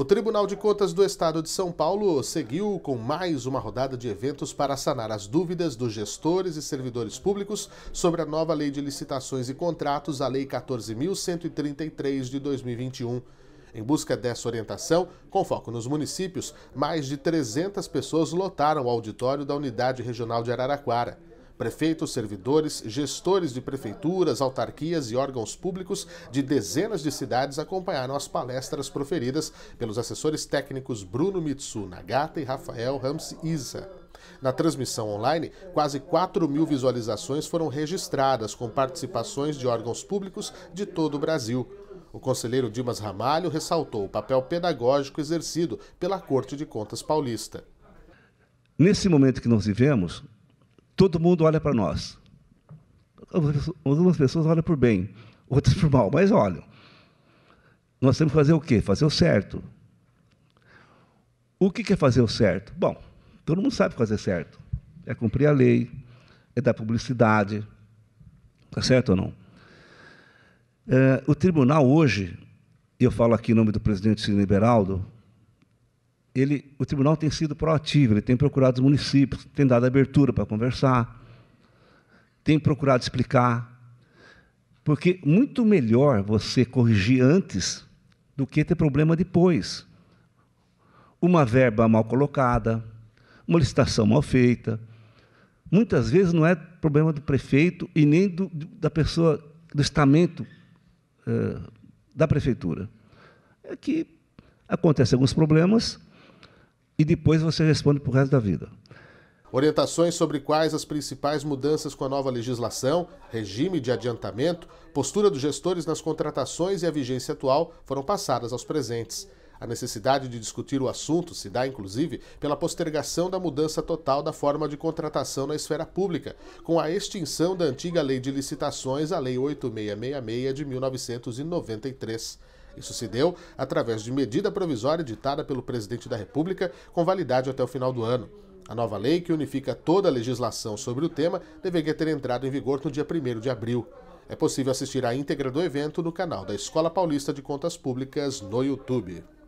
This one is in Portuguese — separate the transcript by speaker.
Speaker 1: O Tribunal de Contas do Estado de São Paulo seguiu com mais uma rodada de eventos para sanar as dúvidas dos gestores e servidores públicos sobre a nova Lei de Licitações e Contratos, a Lei 14.133 de 2021. Em busca dessa orientação, com foco nos municípios, mais de 300 pessoas lotaram o auditório da Unidade Regional de Araraquara. Prefeitos, servidores, gestores de prefeituras, autarquias e órgãos públicos de dezenas de cidades acompanharam as palestras proferidas pelos assessores técnicos Bruno Mitsu Nagata e Rafael Rams Isa. Na transmissão online, quase 4 mil visualizações foram registradas, com participações de órgãos públicos de todo o Brasil. O conselheiro Dimas Ramalho ressaltou o papel pedagógico exercido pela Corte de Contas Paulista.
Speaker 2: Nesse momento que nós vivemos, todo mundo olha para nós. Algumas pessoas olham por bem, outras por mal, mas olham. Nós temos que fazer o quê? Fazer o certo. O que é fazer o certo? Bom, todo mundo sabe fazer certo. É cumprir a lei, é dar publicidade. Está certo ou não? É, o tribunal hoje, e eu falo aqui em nome do presidente Cine Beraldo, ele, o tribunal tem sido proativo, ele tem procurado os municípios, tem dado abertura para conversar, tem procurado explicar. Porque muito melhor você corrigir antes do que ter problema depois. Uma verba mal colocada, uma licitação mal feita. Muitas vezes não é problema do prefeito e nem do, da pessoa, do estamento eh, da prefeitura. É que acontecem alguns problemas e depois você responde para o resto da vida.
Speaker 1: Orientações sobre quais as principais mudanças com a nova legislação, regime de adiantamento, postura dos gestores nas contratações e a vigência atual foram passadas aos presentes. A necessidade de discutir o assunto se dá, inclusive, pela postergação da mudança total da forma de contratação na esfera pública, com a extinção da antiga Lei de Licitações, a Lei 8666 de 1993. Isso se deu através de medida provisória ditada pelo presidente da República, com validade até o final do ano. A nova lei, que unifica toda a legislação sobre o tema, deveria ter entrado em vigor no dia 1 de abril. É possível assistir à íntegra do evento no canal da Escola Paulista de Contas Públicas no YouTube.